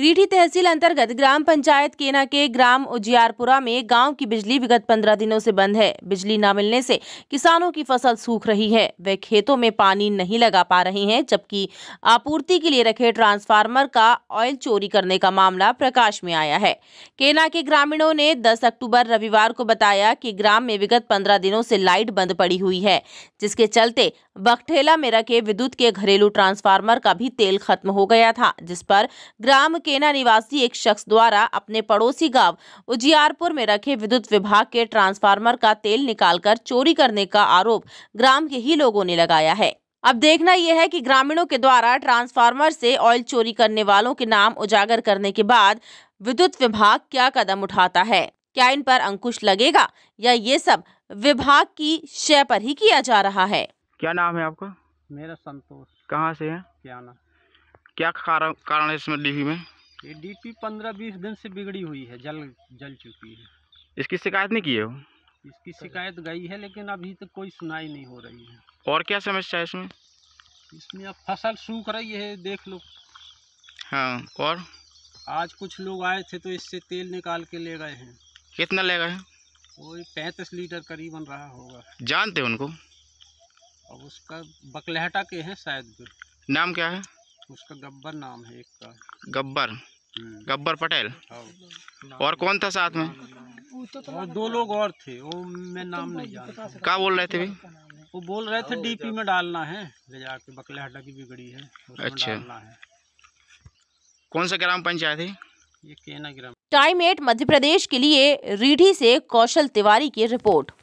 रीठी तहसील अंतर्गत ग्राम पंचायत केना के ग्राम उजियारपुरा में गांव की बिजली विगत पंद्रह दिनों से बंद है बिजली न मिलने से किसानों की फसल सूख रही है वे खेतों में पानी नहीं लगा पा रहे हैं जबकि आपूर्ति के लिए रखे ट्रांसफार्मर का ऑयल चोरी करने का मामला प्रकाश में आया है केना के ग्रामीणों ने दस अक्टूबर रविवार को बताया की ग्राम में विगत पंद्रह दिनों से लाइट बंद पड़ी हुई है जिसके चलते बखठेला में रखे विद्युत के घरेलू ट्रांसफार्मर का भी तेल खत्म हो गया था जिस पर ग्राम के केना निवासी एक शख्स द्वारा अपने पड़ोसी गांव उजियारपुर में रखे विद्युत विभाग के ट्रांसफार्मर का तेल निकालकर चोरी करने का आरोप ग्राम के ही लोगों ने लगाया है अब देखना यह है कि ग्रामीणों के द्वारा ट्रांसफार्मर से ऑयल चोरी करने वालों के नाम उजागर करने के बाद विद्युत विभाग क्या कदम उठाता है क्या इन पर अंकुश लगेगा या ये सब विभाग की शय पर ही किया जा रहा है क्या नाम है आपका मेरा संतोष कहाँ से है क्या ना क्या कारण इसमें डीवी में ये डीपी पंद्रह बीस दिन से बिगड़ी हुई है जल जल चुकी है इसकी शिकायत नहीं की है इसकी शिकायत गई है लेकिन अभी तक कोई सुनाई नहीं हो रही है और क्या समस्या है इसमें इसमें अब फसल सूख रही है देख लो हाँ और आज कुछ लोग आए थे तो इससे तेल निकाल के ले गए हैं कितना ले गए वही पैंतीस लीटर करीबन रहा होगा जानते उनको अब उसका बकलहटा के हैं शायद नाम क्या है उसका गब्बर नाम है एक का गब्बर गब्बर पटेल हाँ। और कौन था साथ में और दो लोग और थे वो मैं नाम नहीं जानता क्या बोल रहे थे भी वो बोल रहे थे डीपी में डालना है ले जाके बकले बकलेहटा की बिगड़ी है अच्छा है। कौन सा ग्राम पंचायत है ये केना ग्राम टाइम एट मध्य प्रदेश के लिए रीढ़ी से कौशल तिवारी की रिपोर्ट